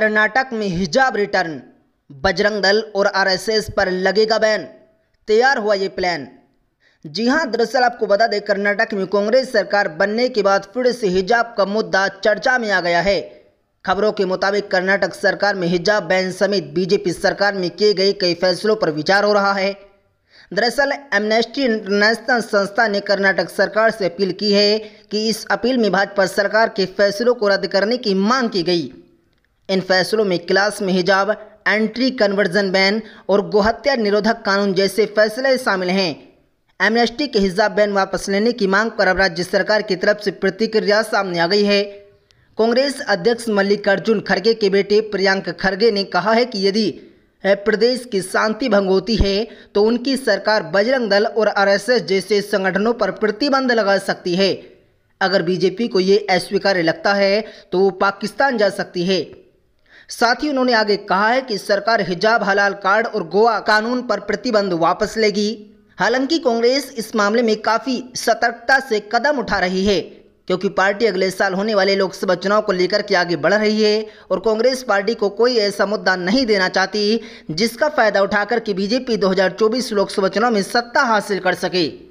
कर्नाटक में हिजाब रिटर्न बजरंग दल और आरएसएस पर लगेगा बैन तैयार हुआ ये प्लान जी हां दरअसल आपको बता दें कर्नाटक में कांग्रेस सरकार बनने के बाद फिर से हिजाब का मुद्दा चर्चा में आ गया है खबरों के मुताबिक कर्नाटक सरकार में हिजाब बैन समेत बीजेपी सरकार में किए गए कई फैसलों पर विचार हो रहा है दरअसल एमनेस्टी इंटरनेशनल संस्था ने कर्नाटक सरकार से अपील की है कि इस अपील में भाजपा सरकार के फैसलों को रद्द करने की मांग की गई इन फैसलों में क्लास में हिजाब एंट्री कन्वर्जन बैन और गोहत्या निरोधक कानून जैसे फैसले शामिल हैं एमनेस्टी के हिजाब बैन वापस लेने की मांग पर अब राज्य सरकार की तरफ से प्रतिक्रिया सामने आ गई है कांग्रेस अध्यक्ष मल्लिकार्जुन खड़गे के बेटे प्रियंक खड़गे ने कहा है कि यदि प्रदेश की शांति भंग होती है तो उनकी सरकार बजरंग दल और आरएसएस जैसे संगठनों पर प्रतिबंध लगा सकती है अगर बीजेपी को ये अस्वीकार्य लगता है तो वो पाकिस्तान जा सकती है साथ ही उन्होंने आगे कहा है कि सरकार हिजाब हलाल कार्ड और गोवा कानून पर प्रतिबंध वापस लेगी हालांकि कांग्रेस इस मामले में काफ़ी सतर्कता से कदम उठा रही है क्योंकि पार्टी अगले साल होने वाले लोकसभा चुनाव को लेकर के आगे बढ़ रही है और कांग्रेस पार्टी को कोई ऐसा मुद्दा नहीं देना चाहती जिसका फायदा उठाकर के बीजेपी 2024 लोकसभा चुनाव में सत्ता हासिल कर सके